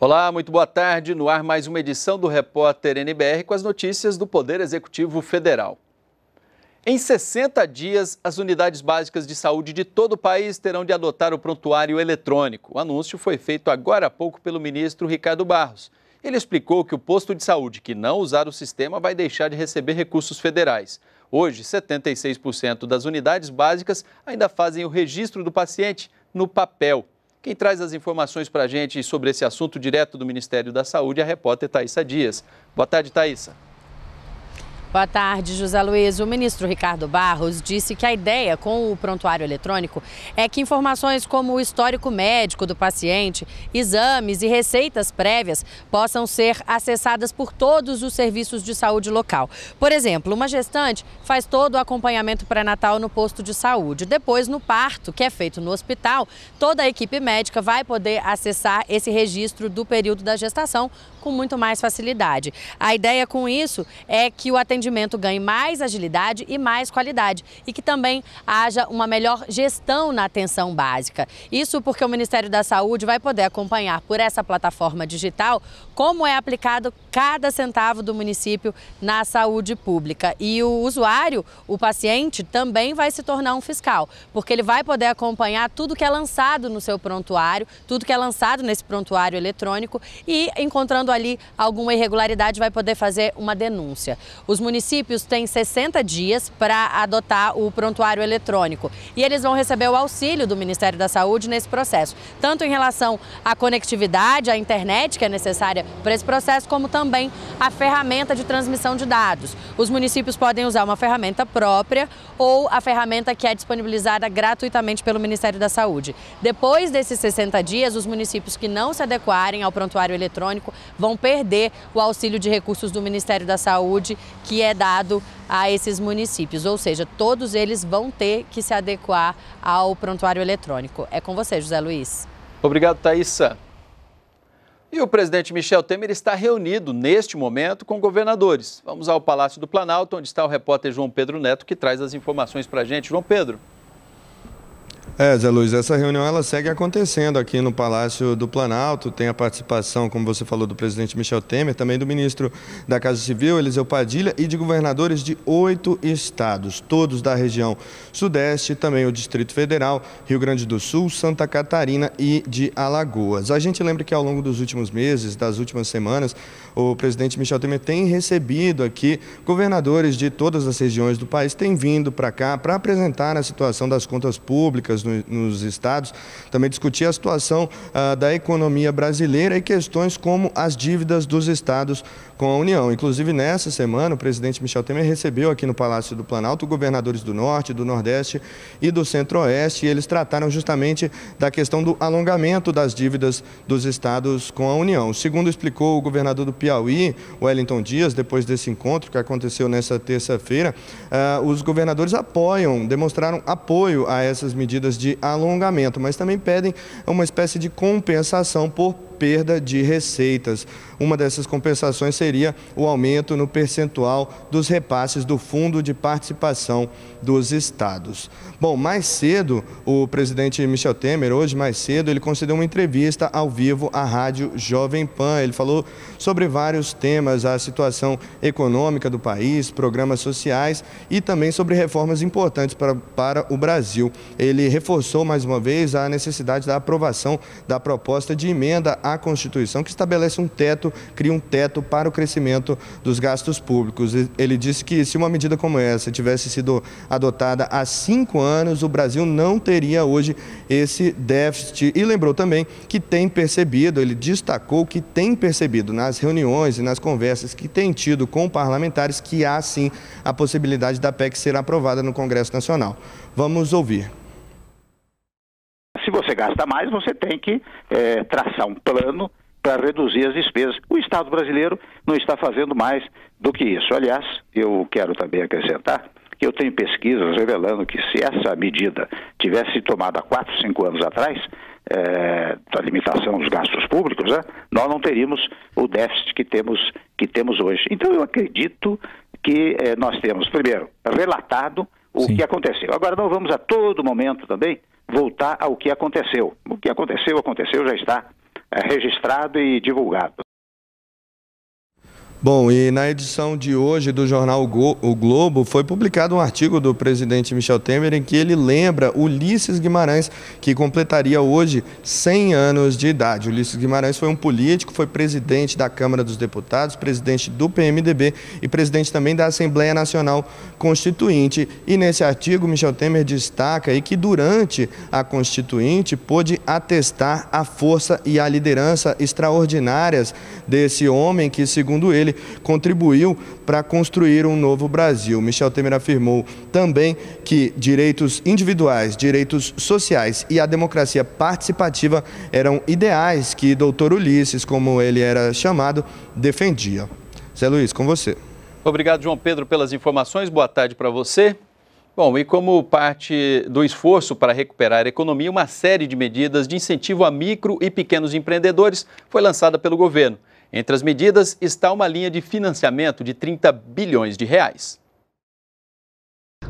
Olá, muito boa tarde. No ar, mais uma edição do Repórter NBR com as notícias do Poder Executivo Federal. Em 60 dias, as unidades básicas de saúde de todo o país terão de adotar o prontuário eletrônico. O anúncio foi feito agora há pouco pelo ministro Ricardo Barros. Ele explicou que o posto de saúde que não usar o sistema vai deixar de receber recursos federais. Hoje, 76% das unidades básicas ainda fazem o registro do paciente no papel. Quem traz as informações para a gente sobre esse assunto direto do Ministério da Saúde é a repórter Thaisa Dias. Boa tarde, Thaisa. Boa tarde, José Luiz. O ministro Ricardo Barros disse que a ideia com o prontuário eletrônico é que informações como o histórico médico do paciente, exames e receitas prévias possam ser acessadas por todos os serviços de saúde local. Por exemplo, uma gestante faz todo o acompanhamento pré-natal no posto de saúde. Depois, no parto, que é feito no hospital, toda a equipe médica vai poder acessar esse registro do período da gestação com muito mais facilidade. A ideia com isso é que o atendimento atendimento ganhe mais agilidade e mais qualidade e que também haja uma melhor gestão na atenção básica. Isso porque o Ministério da Saúde vai poder acompanhar por essa plataforma digital como é aplicado cada centavo do município na saúde pública. E o usuário, o paciente, também vai se tornar um fiscal, porque ele vai poder acompanhar tudo que é lançado no seu prontuário, tudo que é lançado nesse prontuário eletrônico e, encontrando ali alguma irregularidade, vai poder fazer uma denúncia. Os municípios têm 60 dias para adotar o prontuário eletrônico e eles vão receber o auxílio do Ministério da Saúde nesse processo, tanto em relação à conectividade, à internet que é necessária para esse processo, como também a ferramenta de transmissão de dados. Os municípios podem usar uma ferramenta própria ou a ferramenta que é disponibilizada gratuitamente pelo Ministério da Saúde. Depois desses 60 dias, os municípios que não se adequarem ao prontuário eletrônico vão perder o auxílio de recursos do Ministério da Saúde, que é dado a esses municípios, ou seja, todos eles vão ter que se adequar ao prontuário eletrônico. É com você, José Luiz. Obrigado, Thaisa. E o presidente Michel Temer está reunido neste momento com governadores. Vamos ao Palácio do Planalto, onde está o repórter João Pedro Neto, que traz as informações para a gente. João Pedro. É, Zé Luiz, essa reunião ela segue acontecendo aqui no Palácio do Planalto, tem a participação, como você falou, do presidente Michel Temer, também do ministro da Casa Civil, Eliseu Padilha, e de governadores de oito estados, todos da região sudeste, também o Distrito Federal, Rio Grande do Sul, Santa Catarina e de Alagoas. A gente lembra que ao longo dos últimos meses, das últimas semanas, o presidente Michel Temer tem recebido aqui governadores de todas as regiões do país, tem vindo para cá para apresentar a situação das contas públicas no, nos estados, também discutir a situação ah, da economia brasileira e questões como as dívidas dos estados com a União. Inclusive, nessa semana, o presidente Michel Temer recebeu aqui no Palácio do Planalto governadores do Norte, do Nordeste e do Centro-Oeste, e eles trataram justamente da questão do alongamento das dívidas dos estados com a União. Segundo explicou o governador do Piauí, Piauí, Wellington Dias, depois desse encontro que aconteceu nessa terça-feira, uh, os governadores apoiam, demonstraram apoio a essas medidas de alongamento, mas também pedem uma espécie de compensação por perda de receitas. Uma dessas compensações seria o aumento no percentual dos repasses do Fundo de Participação dos Estados. Bom, mais cedo, o presidente Michel Temer, hoje mais cedo, ele concedeu uma entrevista ao vivo à rádio Jovem Pan. Ele falou sobre vários temas, a situação econômica do país, programas sociais e também sobre reformas importantes para, para o Brasil. Ele reforçou mais uma vez a necessidade da aprovação da proposta de emenda à Constituição, que estabelece um teto, cria um teto para o crescimento dos gastos públicos. Ele disse que se uma medida como essa tivesse sido adotada há cinco anos, o Brasil não teria hoje esse déficit. E lembrou também que tem percebido, ele destacou que tem percebido nas reuniões reuniões e nas conversas que tem tido com parlamentares que há sim a possibilidade da PEC ser aprovada no Congresso Nacional. Vamos ouvir se você gasta mais, você tem que é, traçar um plano para reduzir as despesas. O Estado brasileiro não está fazendo mais do que isso. Aliás, eu quero também acrescentar que eu tenho pesquisas revelando que se essa medida tivesse sido tomada há 4, 5 anos atrás, é, da limitação dos gastos públicos, né, nós não teríamos o déficit que temos, que temos hoje. Então, eu acredito que é, nós temos, primeiro, relatado o Sim. que aconteceu. Agora, não vamos a todo momento também voltar ao que aconteceu. O que aconteceu, aconteceu, já está é, registrado e divulgado. Bom, e na edição de hoje do jornal O Globo foi publicado um artigo do presidente Michel Temer em que ele lembra Ulisses Guimarães, que completaria hoje 100 anos de idade. Ulisses Guimarães foi um político, foi presidente da Câmara dos Deputados, presidente do PMDB e presidente também da Assembleia Nacional Constituinte. E nesse artigo, Michel Temer destaca aí que durante a Constituinte pôde atestar a força e a liderança extraordinárias desse homem que, segundo ele, dele, contribuiu para construir um novo Brasil. Michel Temer afirmou também que direitos individuais, direitos sociais e a democracia participativa eram ideais que Doutor Ulisses, como ele era chamado, defendia. Zé Luiz, com você. Obrigado, João Pedro, pelas informações. Boa tarde para você. Bom, e como parte do esforço para recuperar a economia, uma série de medidas de incentivo a micro e pequenos empreendedores foi lançada pelo governo. Entre as medidas está uma linha de financiamento de 30 bilhões de reais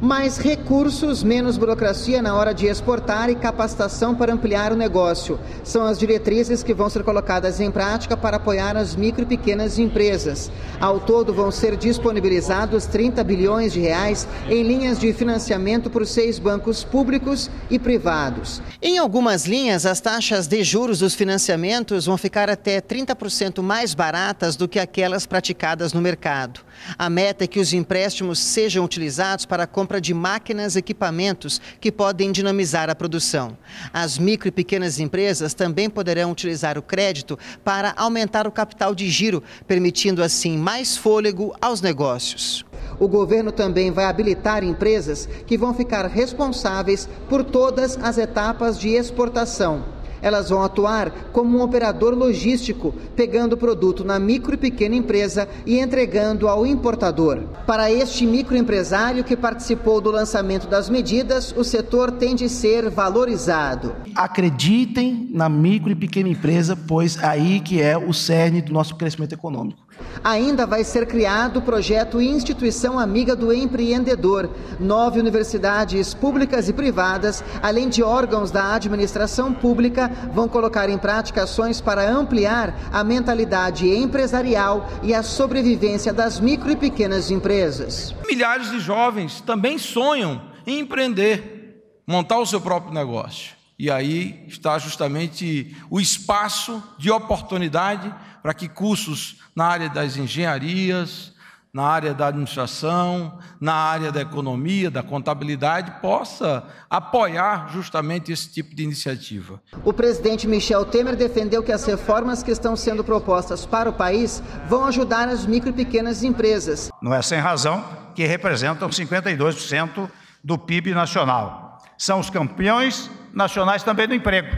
mais recursos, menos burocracia na hora de exportar e capacitação para ampliar o negócio. São as diretrizes que vão ser colocadas em prática para apoiar as micro e pequenas empresas. Ao todo vão ser disponibilizados 30 bilhões de reais em linhas de financiamento por seis bancos públicos e privados. Em algumas linhas, as taxas de juros dos financiamentos vão ficar até 30% mais baratas do que aquelas praticadas no mercado. A meta é que os empréstimos sejam utilizados para comprar compra de máquinas e equipamentos que podem dinamizar a produção. As micro e pequenas empresas também poderão utilizar o crédito para aumentar o capital de giro, permitindo assim mais fôlego aos negócios. O governo também vai habilitar empresas que vão ficar responsáveis por todas as etapas de exportação elas vão atuar como um operador logístico, pegando o produto na micro e pequena empresa e entregando ao importador. Para este microempresário que participou do lançamento das medidas, o setor tem de ser valorizado. Acreditem na micro e pequena empresa, pois aí que é o cerne do nosso crescimento econômico. Ainda vai ser criado o projeto Instituição Amiga do Empreendedor. Nove universidades públicas e privadas, além de órgãos da administração pública, vão colocar em prática ações para ampliar a mentalidade empresarial e a sobrevivência das micro e pequenas empresas. Milhares de jovens também sonham em empreender, montar o seu próprio negócio. E aí está justamente o espaço de oportunidade para que cursos na área das engenharias, na área da administração, na área da economia, da contabilidade, possa apoiar justamente esse tipo de iniciativa. O presidente Michel Temer defendeu que as reformas que estão sendo propostas para o país vão ajudar as micro e pequenas empresas. Não é sem razão que representam 52% do PIB nacional. São os campeões nacionais também do emprego.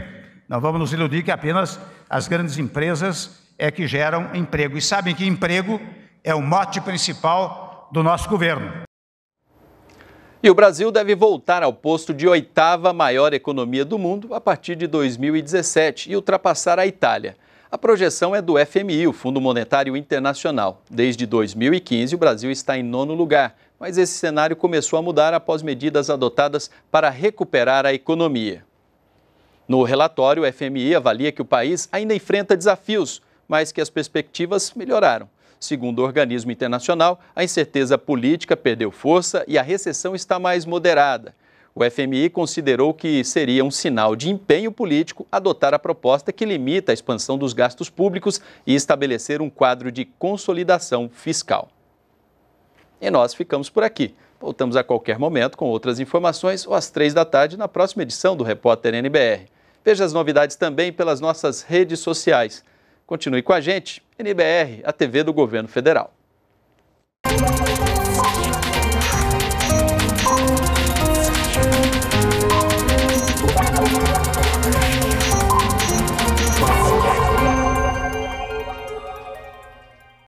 Não vamos nos iludir que apenas as grandes empresas é que geram emprego. E sabem que emprego é o mote principal do nosso governo. E o Brasil deve voltar ao posto de oitava maior economia do mundo a partir de 2017 e ultrapassar a Itália. A projeção é do FMI, o Fundo Monetário Internacional. Desde 2015, o Brasil está em nono lugar, mas esse cenário começou a mudar após medidas adotadas para recuperar a economia. No relatório, o FMI avalia que o país ainda enfrenta desafios, mas que as perspectivas melhoraram. Segundo o organismo internacional, a incerteza política perdeu força e a recessão está mais moderada. O FMI considerou que seria um sinal de empenho político adotar a proposta que limita a expansão dos gastos públicos e estabelecer um quadro de consolidação fiscal. E nós ficamos por aqui. Voltamos a qualquer momento com outras informações ou às três da tarde na próxima edição do Repórter NBR. Veja as novidades também pelas nossas redes sociais. Continue com a gente, NBR, a TV do Governo Federal.